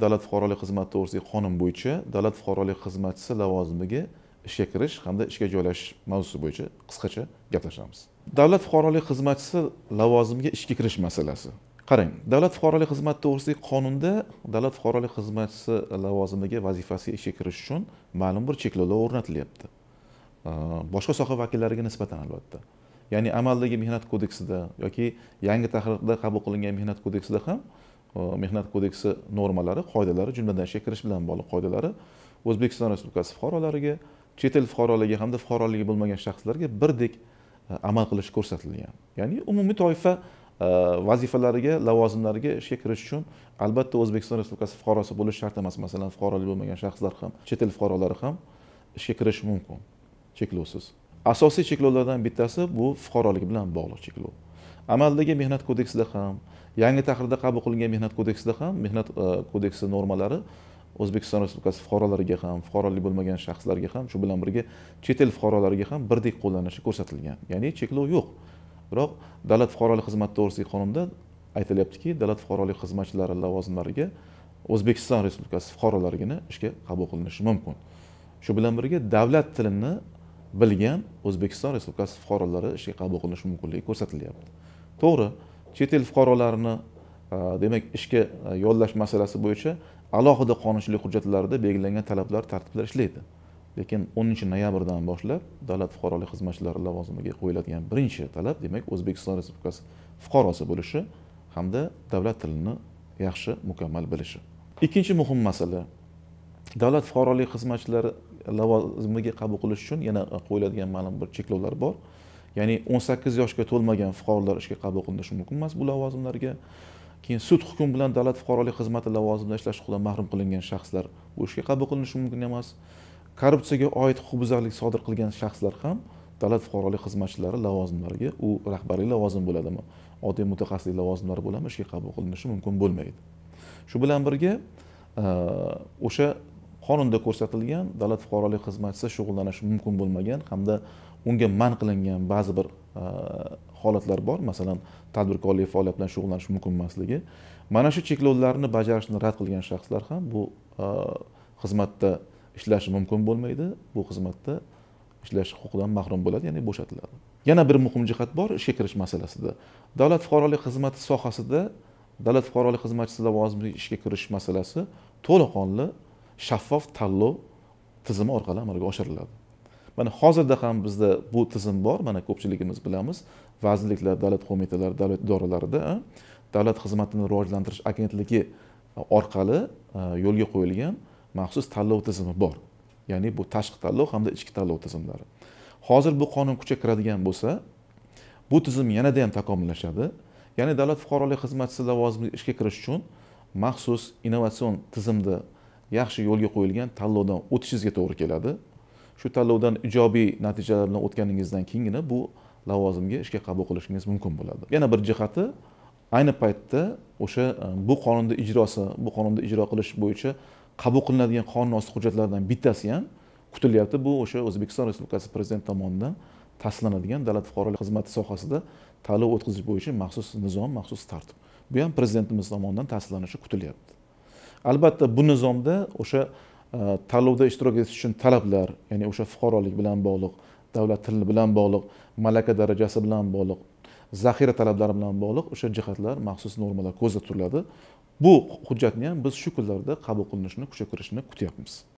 davlat fuqarolik xizmati to'g'risidagi qonun bo'yicha davlat fuqarolik xizmatchisi lavozimiga ishga kirish hamda ishga joylashish mavzusi bo'yicha qisqacha gaplashamiz davlat fuqarolik xizmatchisi lavozimiga ishga kirish masalasi qarang davlat fuqarolik xizmati to'g'risidagi qonunda davlat fuqarolik xizmatchisi lavozimiga vazifasiga ishga kirish uchun ma'lum bir cheklovlar o'rnatilyapti boshqa soha vakillariga nisbatan albatta ya'ni amaldagi mehnat kodeksida yoki yangi tahrirda qabul qilingan mehnat kodeksida ham mehnat kodeksi normalari qoidalari jumladan ishga kirish bilan bog'liq qoidalari o'zbekiston respublikasi fuqarolariga chet el fuqarolariga hamda fuqaroligi bo'lmagan shaxslarga birdek e, amal qilish ko'rsatilgan ya'ni umumiy toifa e, vazifalariga lavozimlariga ishga kirish uchun albatta o'zbekiston respublikasi fuqarosi bo'lish shart emas masalan fuqaroligi bo'lmagan shaxslar ham chet el fuqarolari ham ishga kirish mumkin cheklovsiz asosiy cheklovlardan bittasi bu fuqarolik bilan bog'liq cheklov amaldagi mehnat kodeksida ham yangi tahrirda qabul qilingan mehnat kodeksida ham mehnat e, kodeksi normalari o'zbekiston respublikasi fuqarolariga ham fuqarolik bo'lmagan shaxslarga ham shu bilan birga chet el fuqarolariga ham birdek qo'llanishi ko'rsatilgan ya'ni cheklov yo'q biroq davlat fuqarolik xizmati to'g'risidagi qonunda aytilyaptiki davlat fuqarolik xizmatchilari lavozimlariga o'zbekiston respublikasi fuqarolarigina ishga qabul qilinishi mumkin shu bilan birga davlat tilini bilgan o'zbekiston respublikasi fuqarolari ishga qabul qilinishi mumkinligi ko'rsatilyapti to'g'ri chet el fuqarolarini e, demak ishga e, yollash masalasi bo'yicha alohida qonunchilik hujjatlarida belgilangan talablar tartiblar ishlaydi lekin o'ninchi noyabrdan boshlab davlat fuqarolik xizmatchilari lavozimiga qo'yiladigan birinchi talab demak o'zbekiston respublikasi fuqarosi bo'lishi hamda davlat tilini yaxshi mukammal bilishi ikkinchi muhim masala davlat fuqarolik xizmatchilari lavozimiga qabul qilish uchun yana qo'yiladigan ma'lum bir cheklovlar bor ya'ni o'n sakkiz yoshga to'lmagan fuqarolar ishga qabul qilinishi mumkin emas bu lavozimlarga keyin sud hukm bilan davlat fuqarolik xizmati lavozimida ishlash huquqidan mahrum qilingan shaxslar bu ishga qabul qilinishi mumkin emas korrupsiyaga oid huquqbuzarlik sodir qilgan shaxslar ham davlat fuqarolik xizmatchilari lavozimlariga u rahbarlik lavozimi bo'ladimi oddiy mutaxassislik lavozimlari bo'ladimi ishga qabul qilinishi mumkin bo'lmaydi shu bilan birga o'sha qonunda ko'rsatilgan davlat fuqarolik xizmatchisi shug'ullanishi mumkin bo'lmagan hamda unga man qilingan ba'zi bir e, holatlar bor masalan tadbirkorlik faoliyat bilan shug'ullanish mumkin emasligi mana shu cheklovlarni bajarishni rad qilgan shaxslar ham bu e, xizmatda ishlashi mumkin bo'lmaydi bu xizmatda ishlash huquqidan mahrum bo'ladi ya'ni bo'shatiladi yana bir muhim jihat bor ishga kirish masalasida davlat fuqarolik xizmati sohasida davlat fuqarolik xizmatchisi lavozimiga ishga kirish masalasi to'laqonli shaffof tanlov tizimi orqali amalga oshiriladi mana hozirda ham bizda bu tizim bor mana ko'pchiligimiz bilamiz vazirliklar davlat qo'mitalari davlat idoralarida davlat xizmatini rivojlantirish agentligi orqali yo'lga qo'yilgan maxsus tanlov tizimi bor ya'ni bu tashqi tanlov hamda ichki tanlov tizimlari hozir bu qonun kuchga kiradigan bo'lsa bu tizim yanada ham takomillashadi ya'ni davlat fuqarolik xizmatchisi lavozimiga ishga kirish uchun maxsus innovatsion tizimda yaxshi yo'lga qo'yilgan tanlovdan o'tishingizga to'g'ri keladi shu tanlovdan ijobiy natijalar bilan o'tganingizdan keyingina bu lavozimga ishga qabul qilishingiz mumkin bo'ladi yana bir jihati ayni paytda o'sha e, bu qonunni ijrosi bu qonunni ijro qilish bo'yicha qabul qilinadigan qonun osti hujjatlaridan bittasi ham kutilyapti bu o'sha o'zbekiston respublikasi prezidenti tomonidan tasdiqlanadigan davlat fuqarolik xizmati sohasida tanlov o'tkazish bo'yicha maxsus nizom maxsus tartib bu ham prezidentimiz tomonidan tasdiqlanishi kutilyapti albatta bu nizomda o'sha e, tanlovda ishtirok etish uchun talablar ya'ni o'sha fuqarolik bilan bog'liq davlat tili bilan bog'liq malaka darajasi bilan bog'liq zaxira talablari bilan bog'liq o'sha jihatlar maxsus normalar ko'zda turiladi bu hujjatni ham biz shu kunlarda qabul qilinishini kuchga kirishini kutyapmiz